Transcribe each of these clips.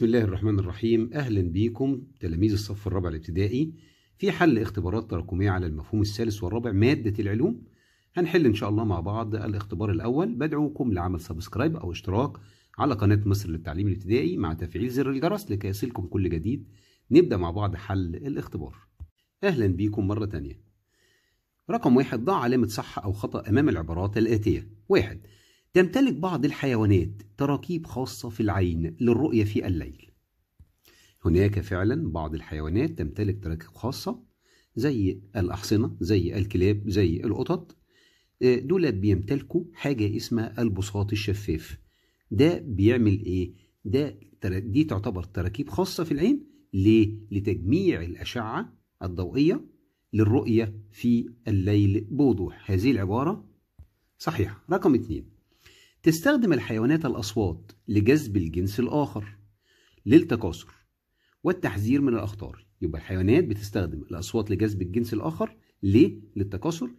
بسم الله الرحمن الرحيم أهلا بيكم تلاميذ الصف الرابع الابتدائي في حل اختبارات تراكمية على المفهوم الثالث والرابع مادة العلوم هنحل إن شاء الله مع بعض الاختبار الأول بدعوكم لعمل سبسكرايب أو اشتراك على قناة مصر للتعليم الابتدائي مع تفعيل زر الجرس لكي يصلكم كل جديد نبدأ مع بعض حل الاختبار أهلا بيكم مرة ثانيه رقم واحد ضع علامة صح أو خطأ أمام العبارات الآتية واحد تمتلك بعض الحيوانات تراكيب خاصة في العين للرؤية في الليل هناك فعلا بعض الحيوانات تمتلك تراكيب خاصة زي الأحصنة زي الكلاب زي القطط آه، دول بيمتلكوا حاجة اسمها البساط الشفاف ده بيعمل ايه؟ ده دي تعتبر تراكيب خاصة في العين ليه؟ لتجميع الأشعة الضوئية للرؤية في الليل بوضوح هذه العبارة صحيحة رقم اتنين تستخدم الحيوانات الأصوات لجذب الجنس الآخر للتكاثر والتحذير من الأخطار يبقى الحيوانات بتستخدم الأصوات لجذب الجنس الآخر ليه؟ للتكاثر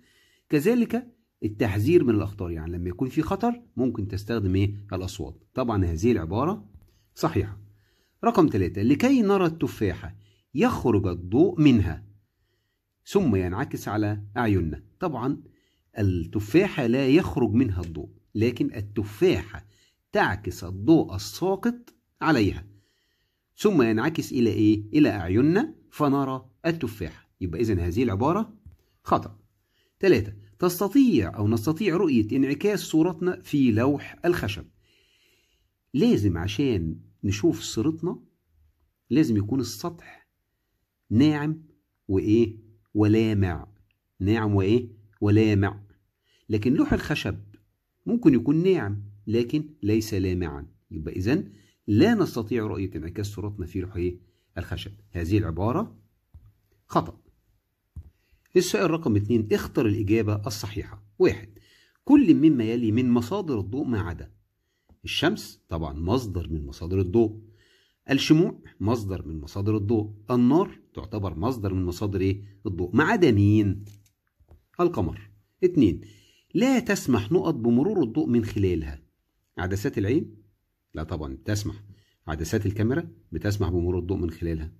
كذلك التحذير من الأخطار يعني لما يكون في خطر ممكن تستخدم إيه؟ الأصوات طبعا هذه العبارة صحيحة رقم ثلاثة لكي نرى التفاحة يخرج الضوء منها ثم ينعكس على أعيننا طبعا التفاحة لا يخرج منها الضوء لكن التفاحة تعكس الضوء الساقط عليها ثم ينعكس إلى إيه؟ إلى أعيننا فنرى التفاحة يبقى إذن هذه العبارة خطأ ثلاثة تستطيع أو نستطيع رؤية انعكاس صورتنا في لوح الخشب لازم عشان نشوف صورتنا لازم يكون السطح ناعم وإيه ولامع ناعم وإيه ولامع لكن لوح الخشب ممكن يكون ناعم لكن ليس لامعا يبقى إذا لا نستطيع رؤية انعكاس صورتنا في لوح الخشب هذه العبارة خطأ السؤال رقم اثنين اختر الإجابة الصحيحة واحد كل مما يلي من مصادر الضوء ما عدا الشمس طبعا مصدر من مصادر الضوء الشموع مصدر من مصادر الضوء النار تعتبر مصدر من مصادر ايه الضوء ما عدا مين القمر اثنين لا تسمح نقط بمرور الضوء من خلالها عدسات العين لا طبعا تسمح عدسات الكاميرا بتسمح بمرور الضوء من خلالها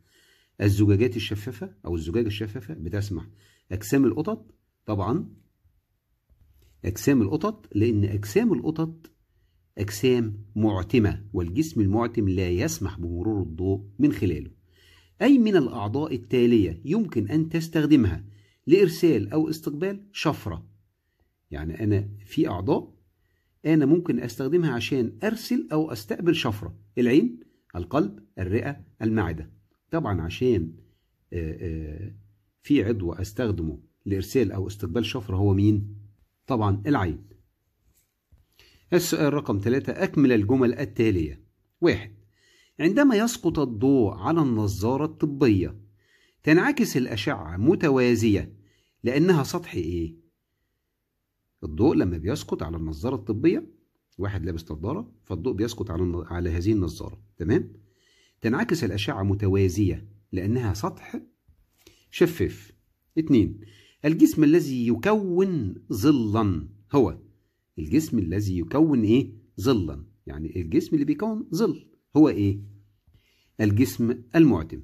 الزجاجات الشفافة أو الزجاج الشفافة بتسمح أجسام القطط طبعا أجسام القطط لأن أجسام القطط أجسام معتمة والجسم المعتم لا يسمح بمرور الضوء من خلاله أي من الأعضاء التالية يمكن أن تستخدمها لإرسال أو استقبال شفرة يعني أنا في أعضاء أنا ممكن أستخدمها عشان أرسل أو أستقبل شفرة العين القلب الرئة المعدة طبعا عشان آه، آه، في عضو أستخدمه لإرسال أو استقبال شفرة هو مين؟ طبعا العين السؤال رقم ثلاثة أكمل الجمل التالية واحد عندما يسقط الضوء على النظارة الطبية تنعكس الأشعة متوازية لأنها سطح إيه؟ الضوء لما بيسقط على النظاره الطبيه واحد لابس نظاره فالضوء بيسقط على على هذه النظاره تمام تنعكس الاشعه متوازيه لانها سطح شفاف اتنين الجسم الذي يكون ظلا هو الجسم الذي يكون ايه ظلا يعني الجسم اللي بيكون ظل هو ايه الجسم المعتم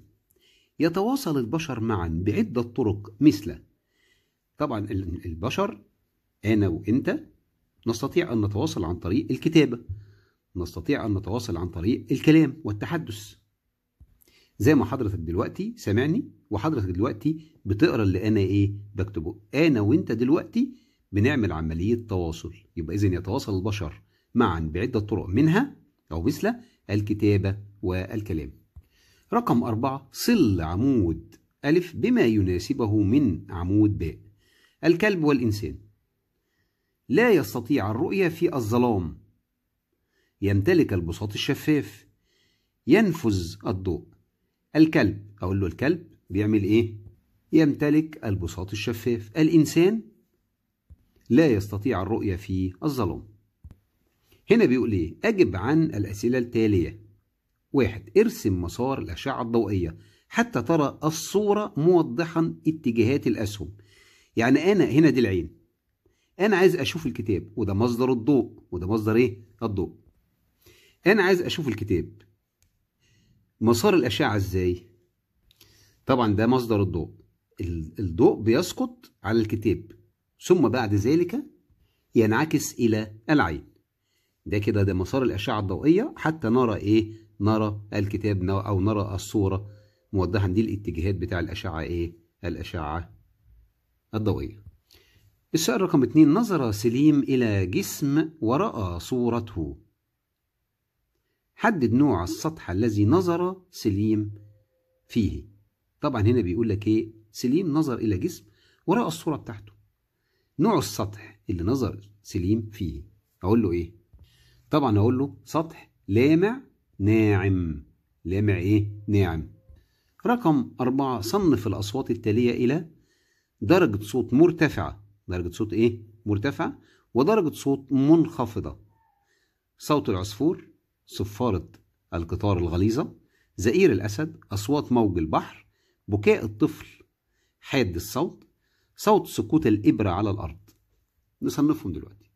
يتواصل البشر معا بعدة طرق مثل طبعا البشر أنا وأنت نستطيع أن نتواصل عن طريق الكتابة نستطيع أن نتواصل عن طريق الكلام والتحدث زي ما حضرتك دلوقتي سامعني وحضرتك دلوقتي بتقرا اللي أنا إيه بكتبه أنا وأنت دلوقتي بنعمل عملية تواصل يبقى إذا يتواصل البشر معا بعدة طرق منها أو مثل الكتابة والكلام رقم أربعة صل عمود ألف بما يناسبه من عمود باء الكلب والإنسان لا يستطيع الرؤية في الظلام يمتلك البساط الشفاف ينفذ الضوء الكلب أقول له الكلب بيعمل إيه؟ يمتلك البساط الشفاف الإنسان لا يستطيع الرؤية في الظلام هنا بيقول إيه؟ أجب عن الأسئلة التالية واحد ارسم مسار الأشعة الضوئية حتى ترى الصورة موضحا اتجاهات الأسهم يعني أنا هنا دي العين انا عايز اشوف الكتاب وده مصدر الضوء وده مصدر ايه الضوء انا عايز اشوف الكتاب مسار الاشعه ازاي طبعا ده مصدر الضوء الضوء بيسقط على الكتاب ثم بعد ذلك ينعكس الى العين ده كده ده مسار الاشعه الضوئيه حتى نرى ايه نرى الكتاب او نرى الصوره موضحا دي الاتجاهات بتاع الاشعه ايه الاشعه الضوئيه السؤال رقم اتنين نظر سليم إلى جسم ورأى صورته حدد نوع السطح الذي نظر سليم فيه طبعا هنا بيقول لك ايه سليم نظر إلى جسم ورأى الصورة بتاعته نوع السطح اللي نظر سليم فيه أقول له ايه طبعا أقول له سطح لامع ناعم لامع ايه ناعم رقم أربعة صنف الأصوات التالية إلى درجة صوت مرتفعة درجة صوت إيه؟ مرتفعة ودرجة صوت منخفضة صوت العصفور صفارة القطار الغليظة زئير الأسد أصوات موج البحر بكاء الطفل حاد الصوت صوت سقوط الإبرة على الأرض نصنفهم دلوقتي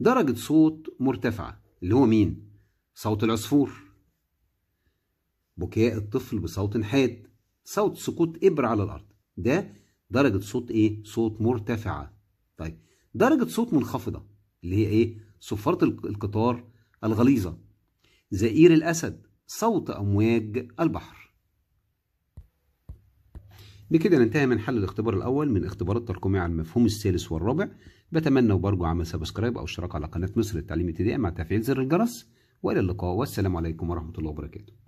درجة صوت مرتفعة اللي هو مين؟ صوت العصفور بكاء الطفل بصوت حاد صوت سقوط إبرة على الأرض ده درجة صوت إيه؟ صوت مرتفعة طيب درجة صوت منخفضة اللي هي ايه؟ صفارة القطار الغليظة زئير الأسد صوت أمواج البحر بكده ننتهي من حل الاختبار الأول من اختبار الترقمية على المفهوم الثالث والرابع بتمنى وبرجو عمل سبسكرايب أو اشتراك على قناة مصر للتعليم الابتدائي مع تفعيل زر الجرس وإلى اللقاء والسلام عليكم ورحمة الله وبركاته